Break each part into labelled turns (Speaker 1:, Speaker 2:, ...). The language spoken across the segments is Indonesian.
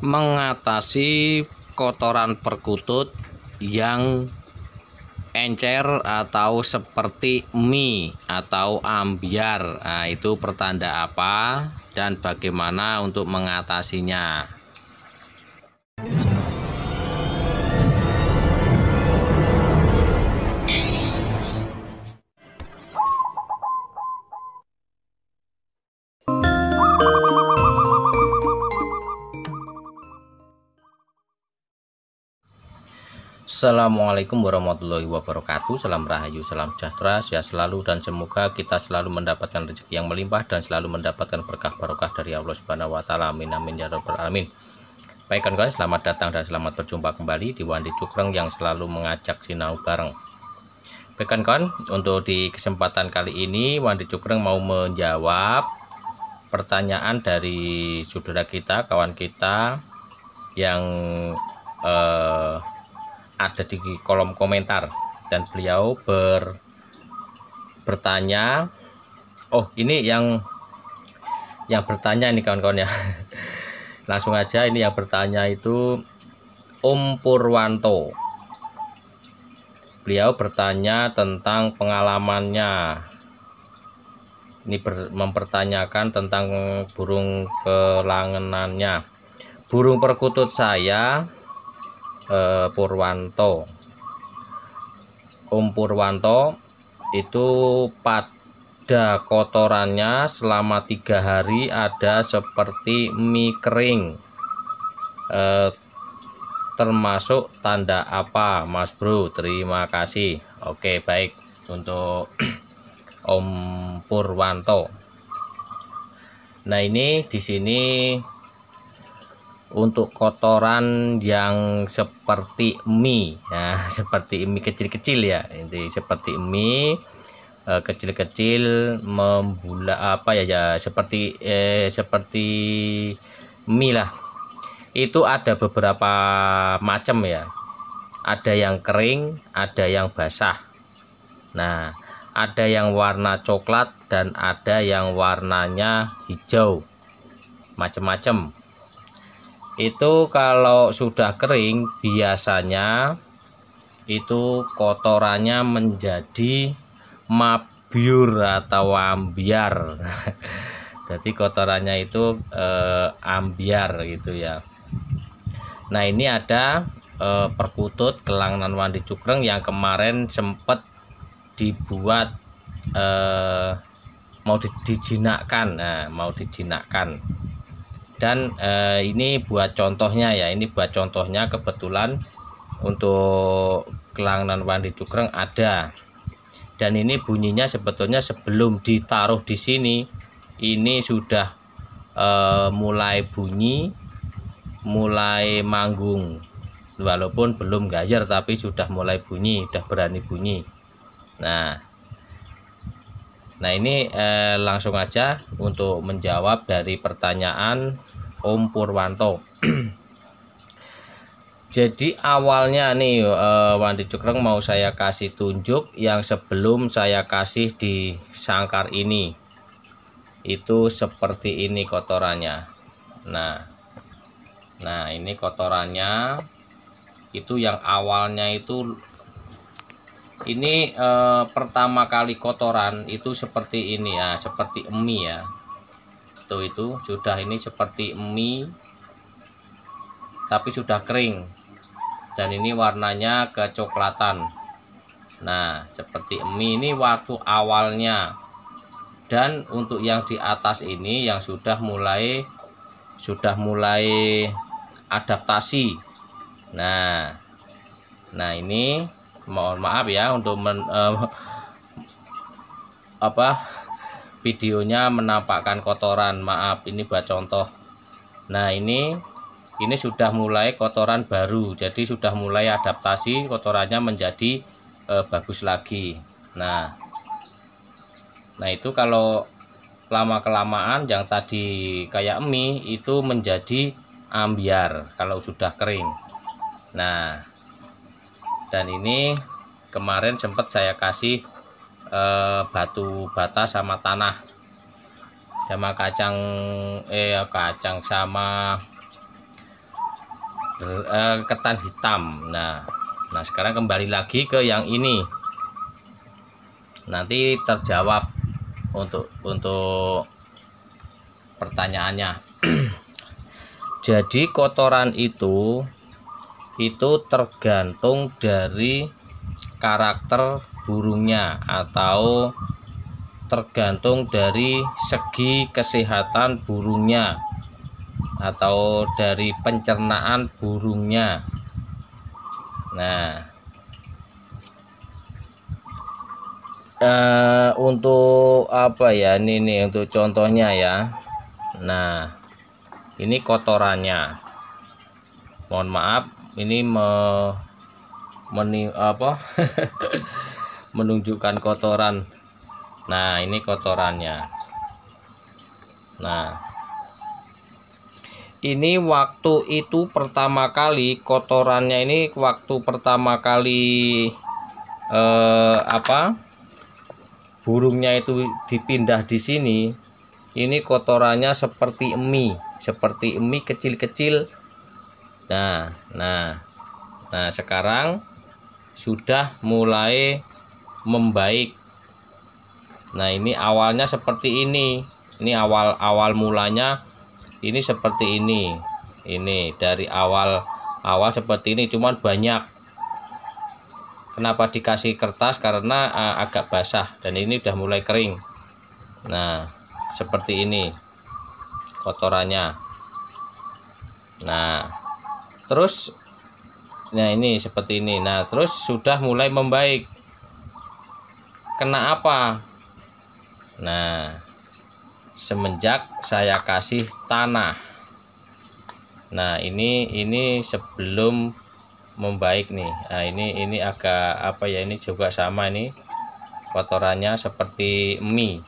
Speaker 1: mengatasi kotoran perkutut yang encer atau seperti mie atau ambiar nah, itu pertanda apa dan bagaimana untuk mengatasinya Assalamualaikum warahmatullahi wabarakatuh Salam Rahayu, salam sejahtera, sehat selalu dan semoga kita selalu mendapatkan rezeki yang melimpah dan selalu mendapatkan berkah barokah dari Allah Subhanahu wa taala. Amin amin ya rabbal alamin. Baik kawan-kawan, selamat datang dan selamat berjumpa kembali di Wandi Cukreng yang selalu mengajak sinau bareng. Baik kawan-kawan, untuk di kesempatan kali ini Wandi Cukreng mau menjawab pertanyaan dari saudara kita, kawan kita yang eh ada di kolom komentar dan beliau ber bertanya oh ini yang yang bertanya ini kawan-kawan ya langsung aja ini yang bertanya itu Om Purwanto beliau bertanya tentang pengalamannya ini ber, mempertanyakan tentang burung kelangenannya burung perkutut saya Eh, Purwanto Om Purwanto itu pada kotorannya selama tiga hari ada seperti mie kering eh, termasuk tanda apa Mas Bro terima kasih Oke baik untuk Om Purwanto Nah ini di sini untuk kotoran yang seperti mie ya seperti mie kecil-kecil ya ini seperti mie eh, kecil-kecil membula apa ya ya seperti eh seperti mie lah itu ada beberapa macam ya ada yang kering ada yang basah nah ada yang warna coklat dan ada yang warnanya hijau macam-macam itu kalau sudah kering biasanya itu kotorannya menjadi mabiur atau ambiar jadi kotorannya itu eh, ambiar gitu ya nah ini ada eh, perkutut kelangan wandi cukreng yang kemarin sempat dibuat eh, mau dijinakkan nah, mau dijinakkan dan eh, ini buat contohnya ya ini buat contohnya kebetulan untuk kelangan Wandi Cukreng ada dan ini bunyinya sebetulnya sebelum ditaruh di sini ini sudah eh, mulai bunyi mulai manggung walaupun belum gajar tapi sudah mulai bunyi sudah berani bunyi nah Nah ini eh, langsung aja untuk menjawab dari pertanyaan Om Purwanto. Jadi awalnya nih eh, Wandi Cukreng mau saya kasih tunjuk yang sebelum saya kasih di sangkar ini. Itu seperti ini kotorannya. Nah. Nah, ini kotorannya itu yang awalnya itu ini eh, pertama kali kotoran itu seperti ini ya seperti emi ya tuh itu sudah ini seperti emi tapi sudah kering dan ini warnanya kecoklatan nah seperti emi ini waktu awalnya dan untuk yang di atas ini yang sudah mulai sudah mulai adaptasi nah nah ini mohon maaf ya untuk men, eh, apa videonya menampakkan kotoran maaf ini buat contoh nah ini ini sudah mulai kotoran baru jadi sudah mulai adaptasi kotorannya menjadi eh, bagus lagi nah nah itu kalau lama kelamaan yang tadi kayak mie itu menjadi ambiar kalau sudah kering nah dan ini kemarin sempat saya kasih eh, batu bata sama tanah sama kacang eh kacang sama eh, ketan hitam nah nah sekarang kembali lagi ke yang ini nanti terjawab untuk untuk pertanyaannya jadi kotoran itu itu tergantung dari karakter burungnya atau tergantung dari segi kesehatan burungnya atau dari pencernaan burungnya nah eh, untuk apa ya ini nih untuk contohnya ya nah ini kotorannya mohon maaf ini me, meni, apa menunjukkan kotoran nah ini kotorannya nah ini waktu itu pertama kali kotorannya ini waktu pertama kali eh, apa burungnya itu dipindah di sini ini kotorannya seperti emi seperti emi kecil-kecil nah nah nah sekarang sudah mulai membaik nah ini awalnya seperti ini ini awal awal mulanya ini seperti ini ini dari awal awal seperti ini cuman banyak kenapa dikasih kertas karena uh, agak basah dan ini sudah mulai kering nah seperti ini kotorannya nah terus nah ini seperti ini nah terus sudah mulai membaik kena apa nah semenjak saya kasih tanah nah ini ini sebelum membaik nih nah ini ini agak apa ya ini juga sama ini kotorannya seperti mie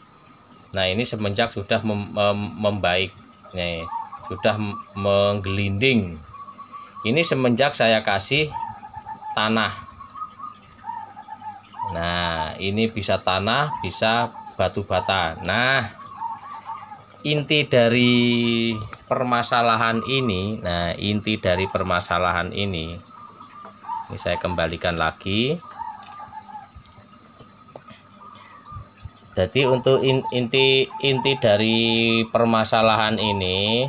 Speaker 1: nah ini semenjak sudah mem, mem, membaik nih sudah menggelinding ini semenjak saya kasih tanah nah ini bisa tanah bisa batu bata nah inti dari permasalahan ini nah inti dari permasalahan ini ini saya kembalikan lagi jadi untuk inti inti dari permasalahan ini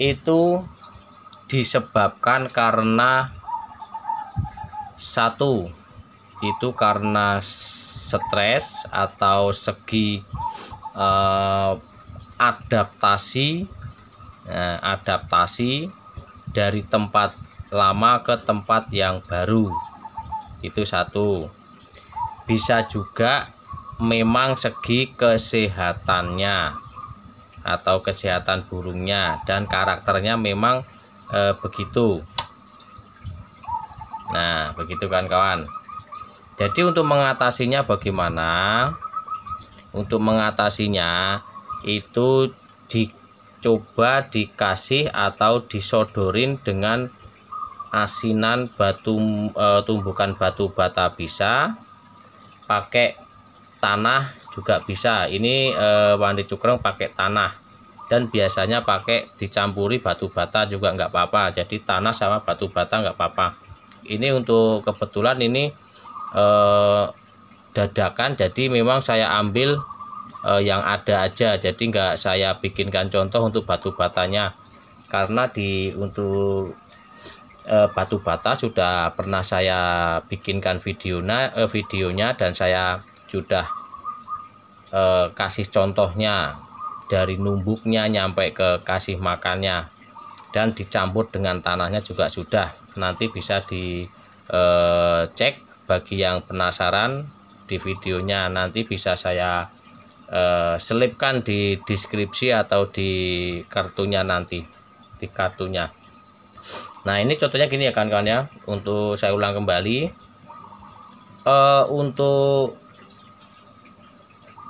Speaker 1: itu disebabkan karena satu itu karena stres atau segi eh, adaptasi eh, adaptasi dari tempat lama ke tempat yang baru itu satu bisa juga memang segi kesehatannya atau kesehatan burungnya dan karakternya memang e, begitu nah begitu kan kawan jadi untuk mengatasinya bagaimana untuk mengatasinya itu dicoba dikasih atau disodorin dengan asinan batu e, tumbukan batu bata bisa pakai tanah juga bisa ini e, eh, mandi cukreng pakai tanah dan biasanya pakai dicampuri batu bata juga nggak apa-apa jadi tanah sama batu bata nggak apa-apa ini untuk kebetulan ini eh, dadakan jadi memang saya ambil eh, yang ada aja jadi nggak saya bikinkan contoh untuk batu batanya karena di untuk eh, batu bata sudah pernah saya bikinkan videonya eh, videonya dan saya sudah eh, kasih contohnya dari numbuknya nyampe ke kasih makannya dan dicampur dengan tanahnya juga sudah nanti bisa dicek eh, e, bagi yang penasaran di videonya nanti bisa saya eh, selipkan di deskripsi atau di kartunya nanti di kartunya nah ini contohnya gini ya kawan-kawan ya untuk saya ulang kembali eh, untuk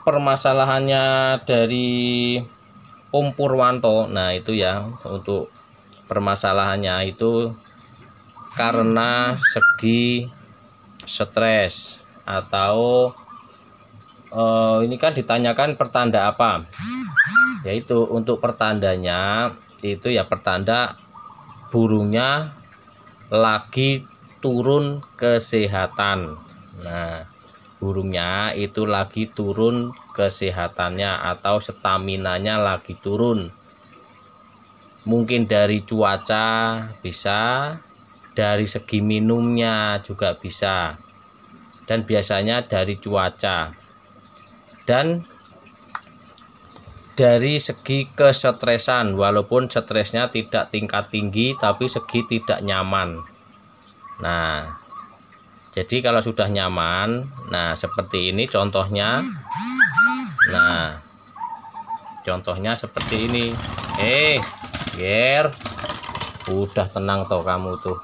Speaker 1: permasalahannya dari Om Purwanto nah itu ya untuk permasalahannya itu karena segi stres atau uh, ini kan ditanyakan pertanda apa yaitu untuk pertandanya itu ya pertanda burungnya lagi turun kesehatan nah burungnya itu lagi turun kesehatannya atau staminanya lagi turun mungkin dari cuaca bisa dari segi minumnya juga bisa dan biasanya dari cuaca dan dari segi kesetresan walaupun stresnya tidak tingkat tinggi tapi segi tidak nyaman nah jadi kalau sudah nyaman nah seperti ini contohnya nah contohnya seperti ini eh ger udah tenang toh kamu tuh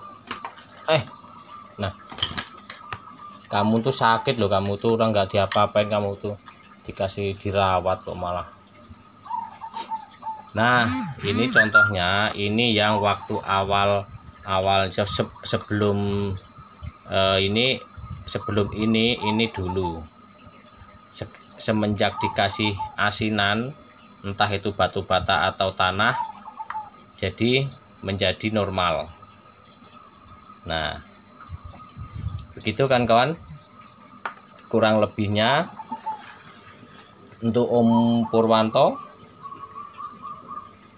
Speaker 1: eh nah kamu tuh sakit loh kamu tuh orang nggak diapa-apain kamu tuh dikasih dirawat kok malah nah ini contohnya ini yang waktu awal awal sebelum uh, ini sebelum ini ini dulu Se semenjak dikasih asinan entah itu batu bata atau tanah jadi menjadi normal nah begitu kan kawan kurang lebihnya untuk Om Purwanto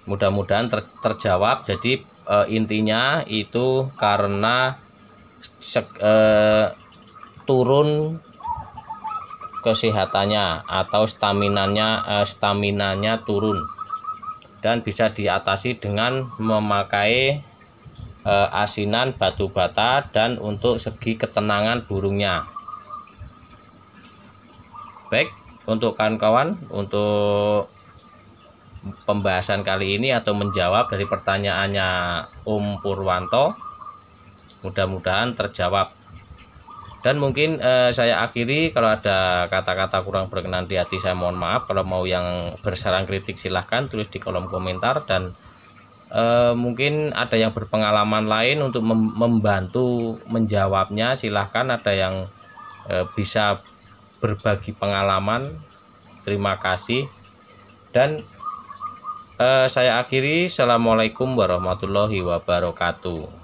Speaker 1: mudah-mudahan ter terjawab jadi e, intinya itu karena sek, eh, turun kesehatannya atau staminanya eh, staminanya turun dan bisa diatasi dengan memakai eh, asinan batu bata dan untuk segi ketenangan burungnya baik untuk kawan-kawan untuk pembahasan kali ini atau menjawab dari pertanyaannya Om Purwanto mudah-mudahan terjawab dan mungkin eh, saya akhiri kalau ada kata-kata kurang berkenan di hati saya mohon maaf kalau mau yang bersarang kritik silahkan tulis di kolom komentar dan eh, mungkin ada yang berpengalaman lain untuk mem membantu menjawabnya silahkan ada yang eh, bisa berbagi pengalaman terima kasih dan eh, saya akhiri assalamualaikum warahmatullahi wabarakatuh